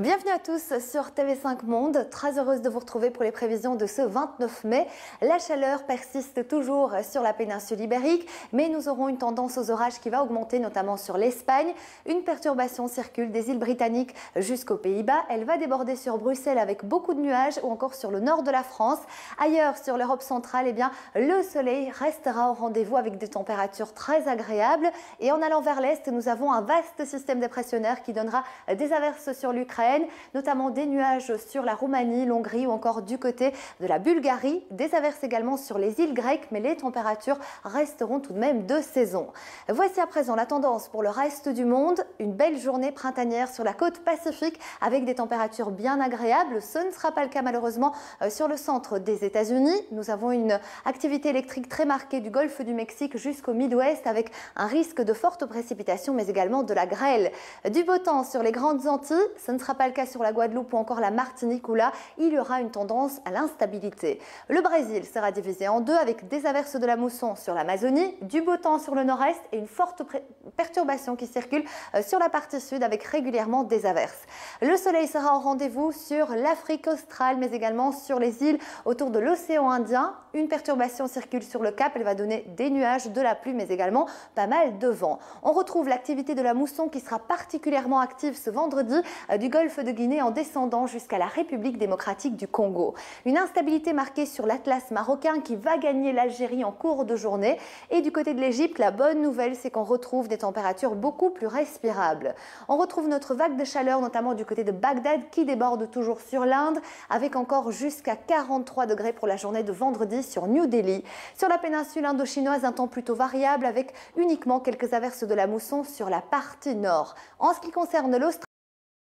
Bienvenue à tous sur TV5 Monde. Très heureuse de vous retrouver pour les prévisions de ce 29 mai. La chaleur persiste toujours sur la péninsule ibérique, mais nous aurons une tendance aux orages qui va augmenter, notamment sur l'Espagne. Une perturbation circule des îles britanniques jusqu'aux Pays-Bas. Elle va déborder sur Bruxelles avec beaucoup de nuages ou encore sur le nord de la France. Ailleurs, sur l'Europe centrale, eh bien, le soleil restera au rendez-vous avec des températures très agréables. Et en allant vers l'est, nous avons un vaste système dépressionnaire qui donnera des averses sur l'Ukraine notamment des nuages sur la Roumanie, l'Hongrie ou encore du côté de la Bulgarie. Des averses également sur les îles grecques, mais les températures resteront tout de même de saison. Voici à présent la tendance pour le reste du monde. Une belle journée printanière sur la côte pacifique avec des températures bien agréables. Ce ne sera pas le cas malheureusement euh, sur le centre des États-Unis. Nous avons une activité électrique très marquée du golfe du Mexique jusqu'au Midwest avec un risque de fortes précipitations mais également de la grêle. Du beau temps sur les grandes Antilles, ce ne sera pas le cas sur la Guadeloupe ou encore la Martinique où là, il y aura une tendance à l'instabilité. Le Brésil sera divisé en deux avec des averses de la mousson sur l'Amazonie, du beau temps sur le nord-est et une forte perturbation qui circule euh, sur la partie sud avec régulièrement des averses. Le soleil sera au rendez-vous sur l'Afrique australe, mais également sur les îles autour de l'océan Indien. Une perturbation circule sur le cap. Elle va donner des nuages, de la pluie, mais également pas mal de vent. On retrouve l'activité de la mousson qui sera particulièrement active ce vendredi euh, du golfe de Guinée en descendant jusqu'à la République démocratique du Congo. Une instabilité marquée sur l'Atlas marocain qui va gagner l'Algérie en cours de journée. Et du côté de l'Égypte, la bonne nouvelle, c'est qu'on retrouve des températures beaucoup plus respirables. On retrouve notre vague de chaleur, notamment du côté de Bagdad qui déborde toujours sur l'Inde avec encore jusqu'à 43 degrés pour la journée de vendredi sur New Delhi. Sur la péninsule indochinoise, un temps plutôt variable avec uniquement quelques averses de la mousson sur la partie nord. En ce qui concerne l'Australie,